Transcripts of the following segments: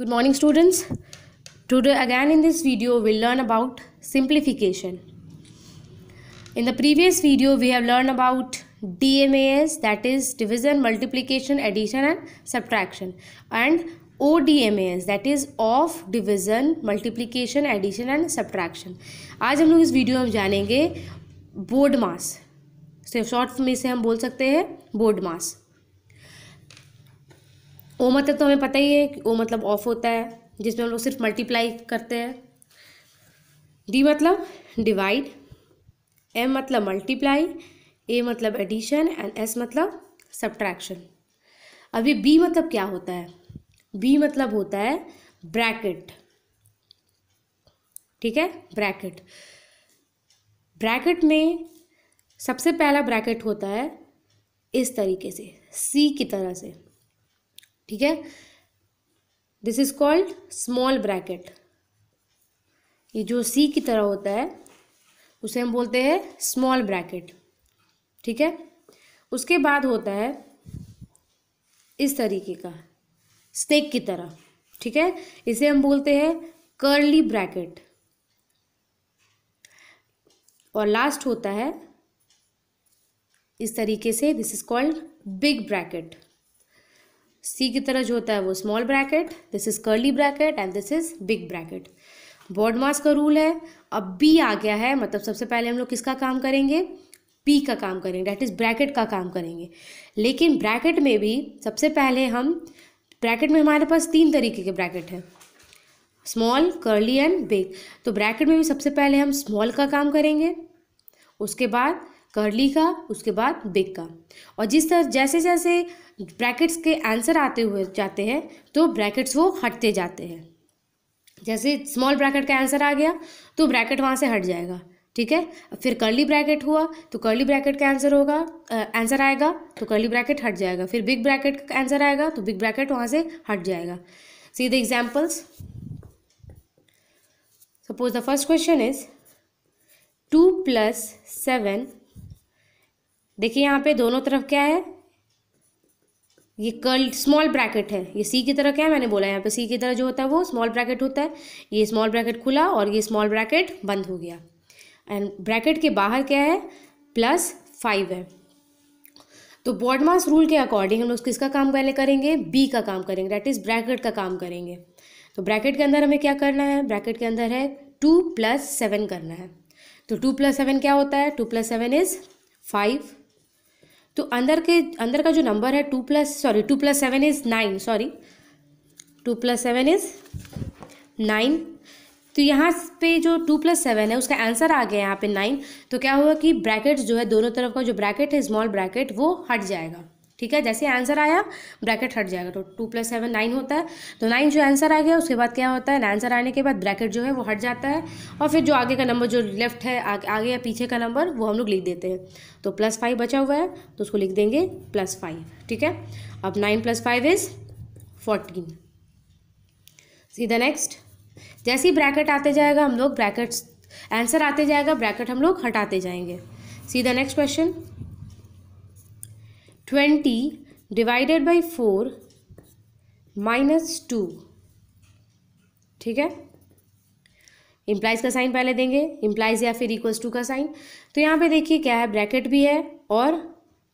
good morning students today again in this video we'll learn about simplification in the previous video we have learned about dmas that is division multiplication addition and subtraction and ODMAS that is of division multiplication addition and subtraction आज हम लोग इस video में जानेंगे board मास सिर्फ short में इसे हम बोल सकते हैं बोर्ड मास ओ मतलब तो हमें पता ही है कि ओ मतलब ऑफ होता है जिसमें हम लोग सिर्फ मल्टीप्लाई करते हैं डी मतलब डिवाइड एम मतलब मल्टीप्लाई ए मतलब एडिशन एंड एस मतलब सब्ट्रैक्शन अब ये बी मतलब क्या होता है बी मतलब होता है ब्रैकेट ठीक है ब्रैकेट ब्रैकेट में सबसे पहला ब्रैकेट होता है इस तरीके से सी की तरह से ठीक है this is called small bracket ये जो सी की तरह होता है उसे हम बोलते हैं स्मॉल ब्रैकेट ठीक है उसके बाद होता है इस तरीके का स्नेक की तरह ठीक है इसे हम बोलते हैं कर्ली ब्रैकेट और लास्ट होता है इस तरीके से this is called big bracket C की तरह जो होता है वो small bracket this is curly bracket and this is big bracket BODMAS का रूल है अब बी आ गया है मतलब सबसे पहले हम लोग किसका काम करेंगे पी का काम करेंगे डैट इज़ ब्रैकेट का काम करेंगे लेकिन ब्रैकेट में भी सबसे पहले हम ब्रैकेट में हमारे पास तीन तरीके के ब्रैकेट हैं स्मॉल कर्ली एंड बिग तो ब्रैकेट में भी सबसे पहले हम स्मॉल का काम करेंगे उसके बाद कर्ली का उसके बाद बिग का और जिस तरह जैसे जैसे ब्रैकेट्स के आंसर आते हुए जाते हैं तो ब्रैकेट्स वो हटते जाते हैं जैसे स्मॉल ब्रैकेट का आंसर आ गया तो ब्रैकेट वहाँ से हट जाएगा ठीक है फिर कर्ली ब्रैकेट हुआ तो कर्ली ब्रैकेट का आंसर होगा आंसर आएगा तो कर्ली ब्रैकेट हट जाएगा फिर बिग ब्रैकेट का आंसर आएगा तो बिग ब्रैकेट वहाँ से हट जाएगा see the examples suppose the first question is two plus seven देखिए यहाँ पे दोनों तरफ क्या है ये कर्ल स्मॉल ब्रैकेट है ये सी की तरह क्या है मैंने बोला यहाँ पे सी की तरह जो होता है वो स्मॉल ब्रैकेट होता है ये स्मॉल ब्रैकेट खुला और ये स्मॉल ब्रैकेट बंद हो गया एंड ब्रैकेट के बाहर क्या है प्लस फाइव है तो बॉडमास रूल के अकॉर्डिंग हम लोग किसका काम पहले करेंगे बी का काम करेंगे डैट इज़ ब्रैकेट का काम करेंगे तो ब्रैकेट के अंदर हमें क्या करना है ब्रैकेट के अंदर है टू प्लस सेवन करना है तो टू प्लस सेवन क्या होता है two plus seven is five तो अंदर के अंदर का जो नंबर है two plus sorry two plus seven is nine sorry two plus seven is nine तो यहाँ पे जो टू प्लस सेवन है उसका आंसर आ गया यहाँ पे नाइन तो क्या हुआ कि ब्रैकेट जो है दोनों तरफ का जो ब्रैकेट है स्मॉल ब्रैकेट वो हट जाएगा ठीक है जैसे आंसर आया ब्रैकेट हट जाएगा तो टू प्लस सेवन नाइन होता है तो नाइन जो आंसर आ गया उसके बाद क्या होता है आंसर आने के बाद ब्रैकेट जो है वो हट जाता है और फिर जो आगे का नंबर जो लेफ्ट है आ, आगे या पीछे का नंबर वो हम लोग लिख देते हैं तो प्लस फाइव बचा हुआ है तो उसको लिख देंगे प्लस फाइव ठीक है अब nine plus five is fourteen सीधा नेक्स्ट जैसे ही ब्रैकेट आते जाएगा हम लोग ब्रैकेट्स आंसर आते जाएगा ब्रैकेट हम लोग हटाते जाएंगे सीधा next question twenty divided by four minus two ठीक है इम्प्लाइज का साइन पहले देंगे इम्प्लाइज या फिर इक्वल्स टू का साइन तो यहाँ पे देखिए क्या है ब्रैकेट भी है और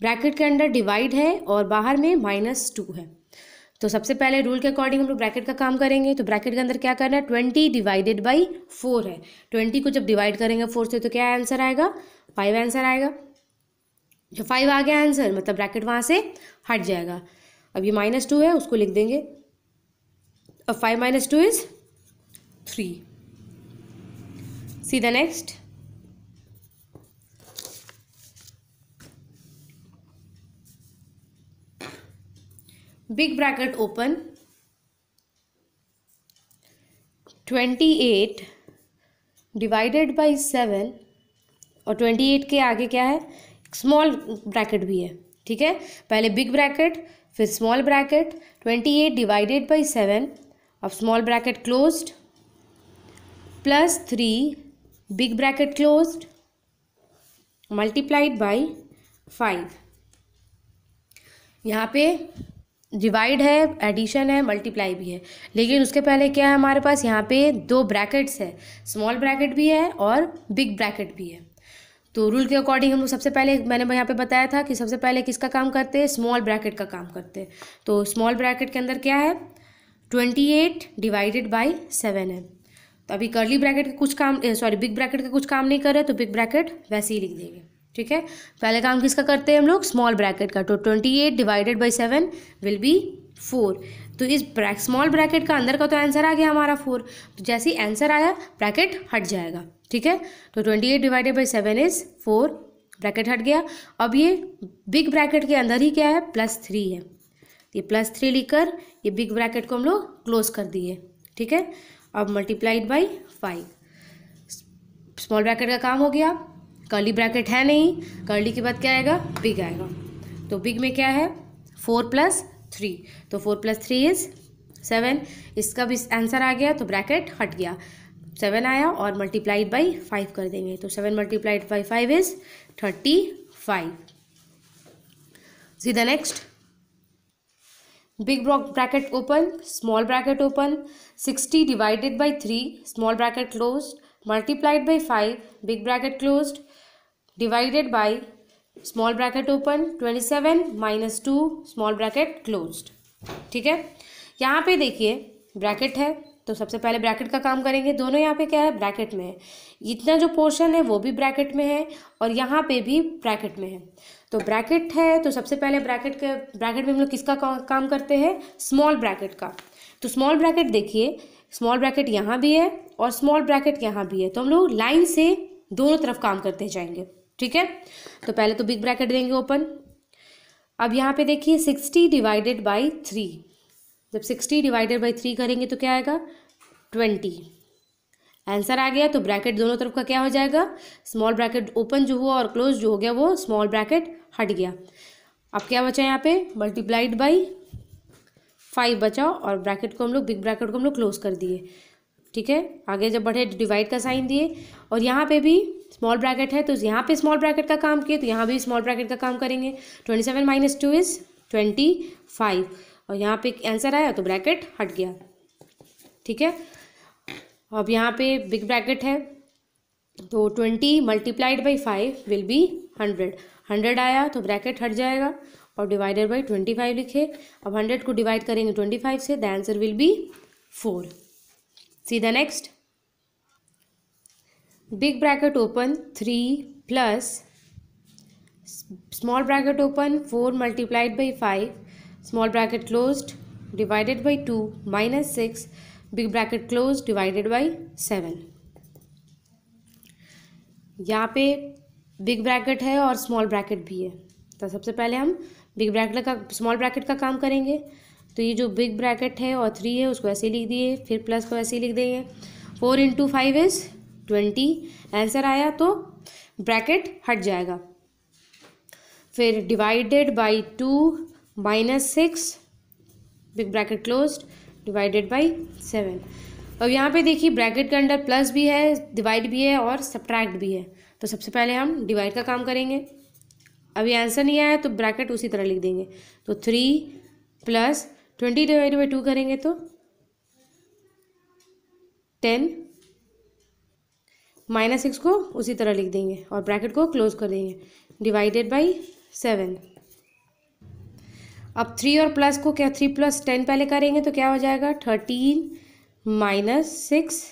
ब्रैकेट के अंदर डिवाइड है और बाहर में माइनस टू है तो सबसे पहले रूल के अकॉर्डिंग हम लोग ब्रैकेट का काम करेंगे तो ब्रैकेट के अंदर क्या करना है ट्वेंटी डिवाइडेड बाई फोर है ट्वेंटी को जब डिवाइड करेंगे फोर से तो क्या आंसर आएगा फाइव आंसर आएगा जो फाइव आ गया आंसर मतलब ब्रैकेट वहाँ से हट जाएगा अब ये माइनस टू है उसको लिख देंगे अब five minus two is three see the next bracket open twenty eight divided by seven और ट्वेंटी एट के आगे क्या है स्मॉल ब्रैकेट भी है ठीक है पहले बिग ब्रैकेट फिर small bracket twenty eight divided by seven अब small bracket closed plus three big bracket closed multiplied by five यहाँ पे डिवाइड है एडिशन है मल्टीप्लाई भी है लेकिन उसके पहले क्या है हमारे पास यहाँ पे दो ब्रैकेट्स है स्मॉल ब्रैकेट भी है और बिग ब्रैकेट भी है तो रूल के अकॉर्डिंग हम लोग सबसे पहले मैंने यहाँ पे बताया था कि सबसे पहले किसका काम करते हैं स्मॉल ब्रैकेट का काम करते हैं तो स्मॉल ब्रैकेट के अंदर क्या है twenty eight divided by seven है तो अभी करली ब्रैकेट का कुछ काम सॉरी बिग ब्रैकेट का कुछ काम नहीं कर रहे तो बिग ब्रैकेट वैसे ही लिख देंगे ठीक है पहले काम किसका करते हैं हम लोग स्मॉल ब्रैकेट का तो twenty eight divided by seven will be four तो इस ब्रैक स्मॉल ब्रैकेट का अंदर का तो आंसर आ गया हमारा फोर तो जैसे ही आंसर आया ब्रैकेट हट जाएगा ठीक है तो twenty eight divided by seven is four bracket हट गया अब ये बिग ब्रैकेट के अंदर ही क्या है प्लस थ्री है ये प्लस थ्री लिखकर ये बिग ब्रैकेट को हम लोग क्लोज कर दिए ठीक है अब multiplied by five small bracket का काम हो गया कर्ली ब्रैकेट है नहीं कर्ली के बाद क्या आएगा बिग आएगा तो बिग में क्या है फोर प्लस थ्री तो four plus three is seven इसका भी आंसर आ गया तो ब्रैकेट हट गया सेवन आया और मल्टीप्लाइड बाय फाइव कर देंगे तो seven multiplied by five is thirty five see the next big bracket open small bracket open sixty divided by three small bracket close multiplied by five big bracket close divided by small bracket open twenty seven minus two small bracket close ठीक है यहाँ पे देखिए bracket है तो सबसे पहले bracket का काम करेंगे दोनों यहाँ पे क्या है ब्रैकेट में है इतना जो पोर्शन है वो भी ब्रैकेट में है और यहाँ पे भी ब्रैकेट में है तो ब्रैकेट है तो सबसे पहले ब्रैकेट के ब्रैकेट में हम लोग किसका काम करते हैं स्मॉल ब्रैकेट का तो स्मॉल ब्रैकेट देखिए स्मॉल ब्रैकेट यहाँ भी है और स्मॉल ब्रैकेट यहाँ भी है तो हम लोग लाइन से दोनों तरफ काम करते जाएंगे ठीक है तो पहले तो बिग ब्रैकेट देंगे ओपन अब यहाँ पे देखिए सिक्सटी डिवाइडेड बाई थ्री जब सिक्सटी डिवाइडेड बाई थ्री करेंगे तो क्या आएगा ट्वेंटी आंसर आ गया तो ब्रैकेट दोनों तरफ का क्या हो जाएगा स्मॉल ब्रैकेट ओपन जो हुआ और क्लोज जो हो गया वो स्मॉल ब्रैकेट हट गया अब क्या बचा यहाँ पे मल्टीप्लाइड बाई फाइव बचा और ब्रैकेट को हम लोग बिग ब्रैकेट को हम लोग क्लोज कर दिए ठीक है आगे जब बढ़े डिवाइड का साइन दिए और यहाँ पे भी स्मॉल ब्रैकेट है तो यहाँ पे स्मॉल ब्रैकेट का काम किए तो यहाँ भी स्मॉल ब्रैकेट का काम करेंगे twenty seven minus two is twenty five और यहाँ पे आंसर आया तो ब्रैकेट हट गया ठीक है अब यहाँ पे बिग ब्रैकेट है तो twenty multiplied by five will be hundred hundred आया तो ब्रैकेट हट जाएगा और डिवाइडेड बाई ट्वेंटी फाइव लिखे अब हंड्रेड को डिवाइड करेंगे ट्वेंटी फाइव से the answer will be four see the next big bracket open 3 plus small bracket open 4 multiplied by 5 small bracket closed divided by 2 minus 6 big bracket closed divided by 7 यहाँ पे big bracket है और small bracket भी है तो सबसे पहले हम बिग ब्रैकेट का स्मॉल ब्रैकेट का काम करेंगे तो ये जो बिग ब्रैकेट है और थ्री है उसको ऐसे लिख दिए फिर प्लस को ऐसे लिख देंगे four into five is twenty answer आया तो ब्रैकेट हट जाएगा फिर divided by two minus six big bracket close divided by seven अब यहाँ पे देखिए ब्रैकेट के अंडर प्लस भी है डिवाइड भी है और सब्ट्रैक्ट भी है तो सबसे पहले हम डिवाइड का काम करेंगे अभी आंसर नहीं आया तो ब्रैकेट उसी तरह लिख देंगे तो three plus twenty divide by two करेंगे तो टेन माइनस सिक्स को उसी तरह लिख देंगे और ब्रैकेट को क्लोज कर देंगे डिवाइडेड बाई सेवन अब थ्री और प्लस को क्या थ्री प्लस टेन पहले करेंगे तो क्या हो जाएगा thirteen minus six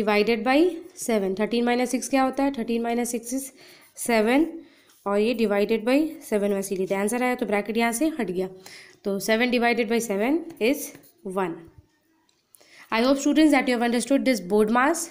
divided by seven thirteen minus six क्या होता है thirteen minus six is seven और ये डिवाइडेड बाई सेवन वैसे लिए आंसर आया तो ब्रैकेट यहाँ से हट गया तो seven divided by seven is one I hope students that you have understood this board mass